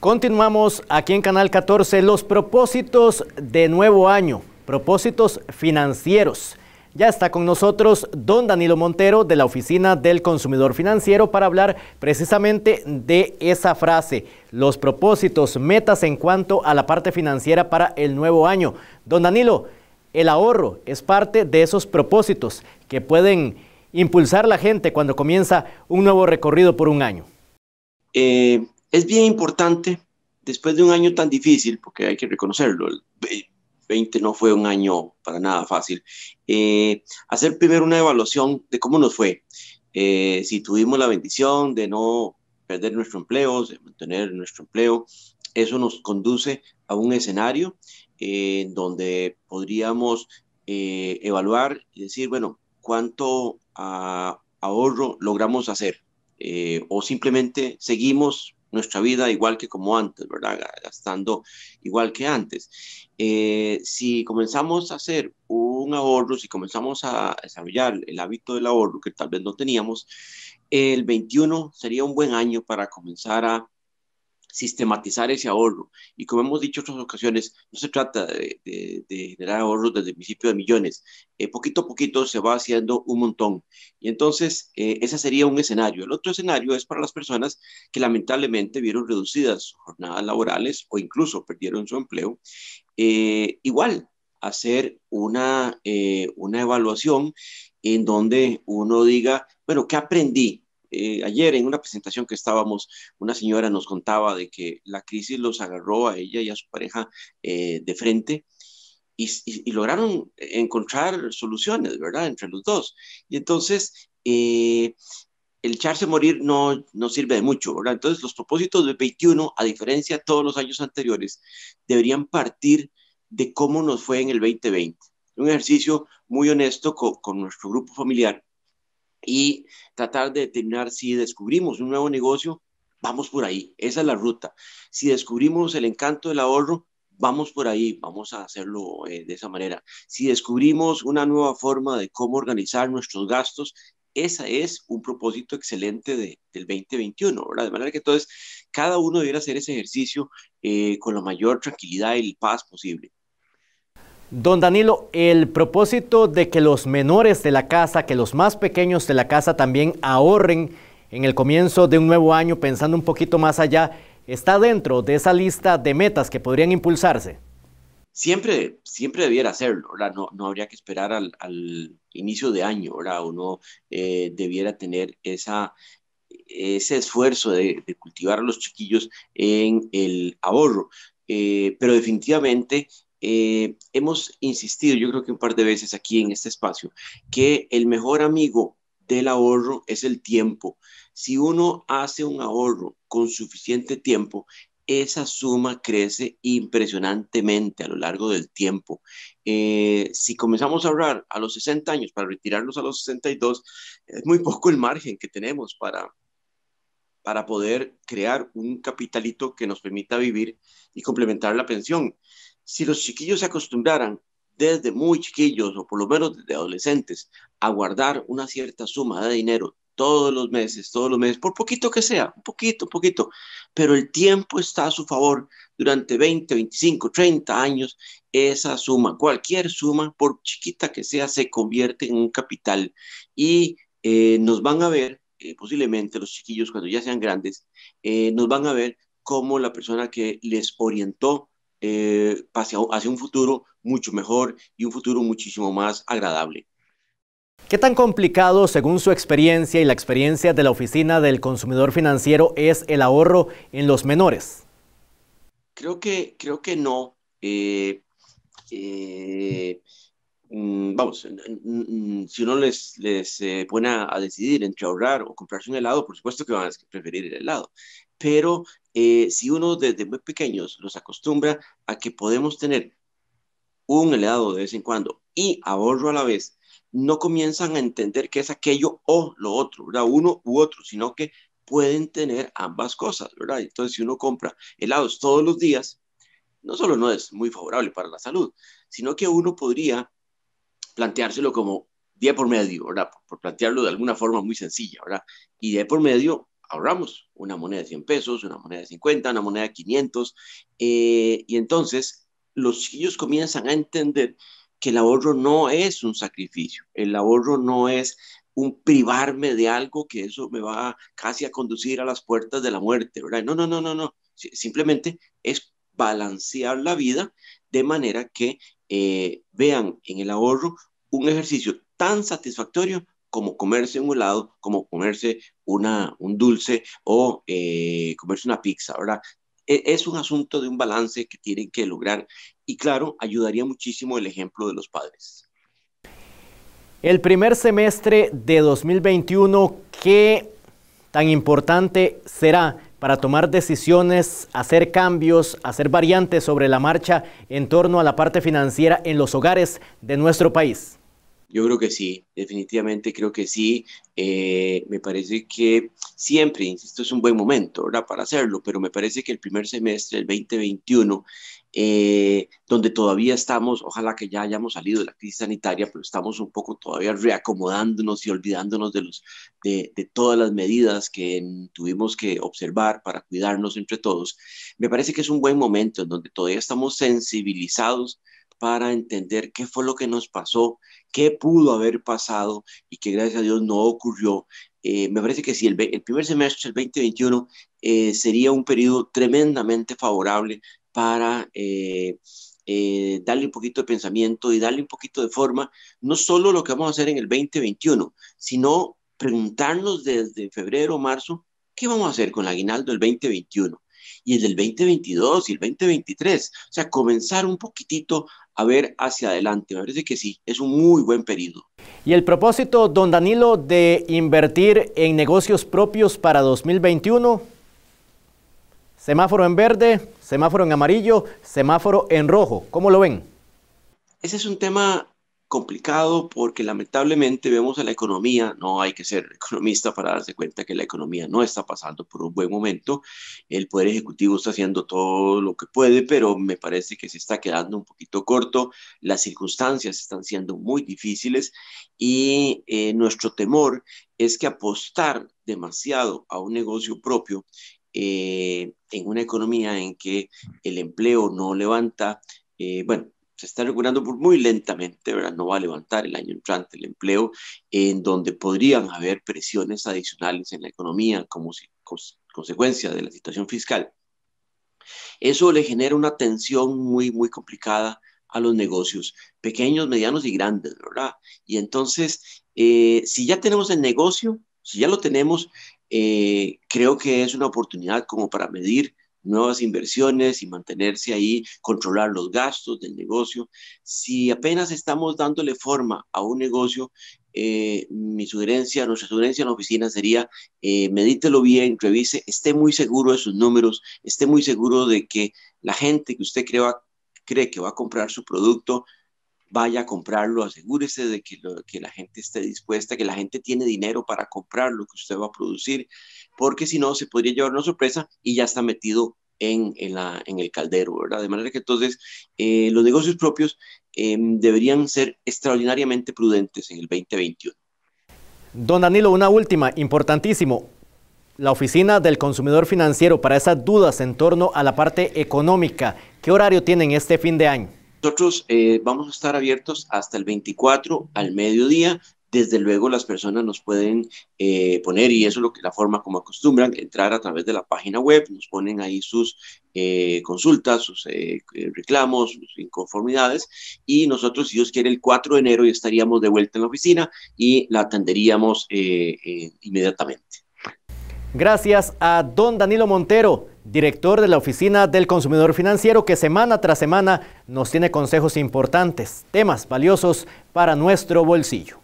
Continuamos aquí en Canal 14, los propósitos de nuevo año, propósitos financieros. Ya está con nosotros don Danilo Montero de la Oficina del Consumidor Financiero para hablar precisamente de esa frase, los propósitos, metas en cuanto a la parte financiera para el nuevo año. Don Danilo, el ahorro es parte de esos propósitos que pueden impulsar la gente cuando comienza un nuevo recorrido por un año. Eh, es bien importante, después de un año tan difícil, porque hay que reconocerlo, el 20 no fue un año para nada fácil, eh, hacer primero una evaluación de cómo nos fue, eh, si tuvimos la bendición de no perder nuestro empleo, de mantener nuestro empleo, eso nos conduce a un escenario en eh, donde podríamos evaluar y decir, bueno, ¿cuánto ah, ahorro logramos hacer? o simplemente seguimos nuestra vida igual que como antes, ¿verdad? Gastando igual que antes. Eh, si comenzamos a hacer un ahorro, si comenzamos a desarrollar el hábito del ahorro que tal vez no teníamos, el 21 sería un buen año para comenzar a sistematizar ese ahorro. Y como hemos dicho en otras ocasiones, no se trata de, generar ahorros desde el principio de millones. Eh, poquito a poquito se va haciendo un montón. Y entonces, eh, ese sería un escenario. El otro escenario es para las personas que lamentablemente vieron reducidas sus jornadas laborales o incluso perdieron su empleo. Eh, igual, hacer una, eh, una evaluación en donde uno diga, bueno, ¿qué aprendí? Eh, ayer en una presentación que estábamos, una señora nos contaba de que la crisis los agarró a ella y a su pareja eh, de frente y, lograron encontrar soluciones, ¿verdad? Entre los dos. Y entonces, eh, el echarse a morir no, no sirve de mucho, ¿verdad? Entonces, los propósitos del 21, a diferencia de todos los años anteriores, deberían partir de cómo nos fue en el 2020. Un ejercicio muy honesto con nuestro grupo familiar y tratar de determinar si descubrimos un nuevo negocio, vamos por ahí, esa es la ruta. Si descubrimos el encanto del ahorro, vamos por ahí, vamos a hacerlo eh, de esa manera. Si descubrimos una nueva forma de cómo organizar nuestros gastos, ese es un propósito excelente del 2021, ¿verdad? De manera que entonces cada uno debiera hacer ese ejercicio eh, con la mayor tranquilidad y paz posible. Don Danilo, el propósito de que los menores de la casa, que los más pequeños de la casa también ahorren en el comienzo de un nuevo año, pensando un poquito más allá, ¿está dentro de esa lista de metas que podrían impulsarse? Siempre, siempre debiera hacerlo, No, no habría que esperar al, inicio de año, Uno eh, debiera tener ese esfuerzo de, cultivar a los chiquillos en el ahorro. Eh, pero definitivamente eh, hemos insistido, yo creo que un par de veces aquí en este espacio, que el mejor amigo del ahorro es el tiempo. Si uno hace un ahorro con suficiente tiempo, esa suma crece impresionantemente a lo largo del tiempo. Eh, si comenzamos a ahorrar a los 60 años para retirarnos a los 62, es muy poco el margen que tenemos para, para poder crear un capitalito que nos permita vivir y complementar la pensión si los chiquillos se acostumbraran desde muy chiquillos o por lo menos desde adolescentes a guardar una cierta suma de dinero todos los meses, todos los meses, por poquito que sea, un poquito, un poquito, pero el tiempo está a su favor durante 20, 25, 30 años, esa suma, cualquier suma, por chiquita que sea, se convierte en un capital y eh, nos van a ver, eh, posiblemente los chiquillos cuando ya sean grandes, eh, nos van a ver como la persona que les orientó eh, hacia, un futuro mucho mejor y un futuro muchísimo más agradable. ¿Qué tan complicado, según su experiencia y la experiencia de la Oficina del Consumidor Financiero, es el ahorro en los menores? Creo que, creo que no. Eh, eh, mm, vamos, si uno les, les pone a, a, decidir entre ahorrar o comprarse un helado, por supuesto que van a preferir el helado pero eh, si uno desde muy pequeños los acostumbra a que podemos tener un helado de vez en cuando y ahorro a la vez, no comienzan a entender que es aquello o lo otro, ¿verdad? Uno u otro, sino que pueden tener ambas cosas, ¿verdad? Entonces, si uno compra helados todos los días, no solo no es muy favorable para la salud, sino que uno podría planteárselo como día por medio, ¿verdad? Por, por plantearlo de alguna forma muy sencilla, ¿verdad? Y día por medio ahorramos una moneda de 100 pesos, una moneda de 50, una moneda de 500, eh, y entonces los chiquillos comienzan a entender que el ahorro no es un sacrificio, el ahorro no es un privarme de algo que eso me va casi a conducir a las puertas de la muerte, ¿verdad? No, no, no, no, no, simplemente es balancear la vida de manera que eh, vean en el ahorro un ejercicio tan satisfactorio como comerse un helado, como comerse un dulce o eh, comerse una pizza, ¿verdad? E, es un asunto de un balance que tienen que lograr y claro, ayudaría muchísimo el ejemplo de los padres. El primer semestre de 2021, ¿qué tan importante será para tomar decisiones, hacer cambios, hacer variantes sobre la marcha en torno a la parte financiera en los hogares de nuestro país? Yo creo que sí, definitivamente creo que sí. Eh, me parece que siempre, insisto, es un buen momento ¿verdad? para hacerlo, pero me parece que el primer semestre del 2021, eh, donde todavía estamos, ojalá que ya hayamos salido de la crisis sanitaria, pero estamos un poco todavía reacomodándonos y olvidándonos de, los, de, de todas las medidas que tuvimos que observar para cuidarnos entre todos, me parece que es un buen momento en donde todavía estamos sensibilizados para entender qué fue lo que nos pasó, qué pudo haber pasado y qué, gracias a Dios no ocurrió. Eh, me parece que si sí, el, primer semestre del 2021 eh, sería un periodo tremendamente favorable para eh, darle un poquito de pensamiento y darle un poquito de forma, no solo lo que vamos a hacer en el 2021, sino preguntarnos desde febrero o marzo, ¿qué vamos a hacer con el aguinaldo el 2021? y el del 2022 y el 2023. O sea, comenzar un poquitito a ver hacia adelante. Me parece que sí, es un muy buen periodo. Y el propósito, don Danilo, de invertir en negocios propios para 2021. Semáforo en verde, semáforo en amarillo, semáforo en rojo. ¿Cómo lo ven? Ese es un tema complicado porque lamentablemente vemos a la economía, no hay que ser economista para darse cuenta que la economía no está pasando por un buen momento, el Poder Ejecutivo está haciendo todo lo que puede, pero me parece que se está quedando un poquito corto, las circunstancias están siendo muy difíciles y eh, nuestro temor es que apostar demasiado a un negocio propio eh, en una economía en que el empleo no levanta, eh, bueno, se está recuperando por muy lentamente, ¿verdad? No va a levantar el año entrante el empleo, en donde podrían haber presiones adicionales en la economía como consecuencia de la situación fiscal. Eso le genera una tensión muy, muy complicada a los negocios, pequeños, medianos y grandes, ¿verdad? Y entonces, eh, si ya tenemos el negocio, si ya lo tenemos, eh, creo que es una oportunidad como para medir nuevas inversiones y mantenerse ahí, controlar los gastos del negocio. Si apenas estamos dándole forma a un negocio, eh, mi sugerencia, nuestra sugerencia en la oficina sería, eh, medítelo bien, revise, esté muy seguro de sus números, esté muy seguro de que la gente que usted crea, cree que va a comprar su producto vaya a comprarlo, asegúrese de que, la gente esté dispuesta, que la gente tiene dinero para comprar lo que usted va a producir, porque si no, se podría llevar una sorpresa y ya está metido en, el caldero, ¿verdad? De manera que entonces eh, los negocios propios em, deberían ser extraordinariamente prudentes en el 2021. Don Danilo, una última, importantísimo. La oficina del consumidor financiero para esas dudas en torno a la parte económica, ¿qué horario tienen este fin de año? Nosotros eh, vamos a estar abiertos hasta el 24 al mediodía. Desde luego las personas nos pueden eh, poner, y eso es lo que, la forma como acostumbran, entrar a través de la página web, nos ponen ahí sus eh, consultas, sus reclamos, sus inconformidades, y nosotros, si Dios quiere, el 4 de enero ya estaríamos de vuelta en la oficina y la atenderíamos inmediatamente. Gracias a don Danilo Montero, director de la Oficina del Consumidor Financiero, que semana tras semana nos tiene consejos importantes, temas valiosos para nuestro bolsillo.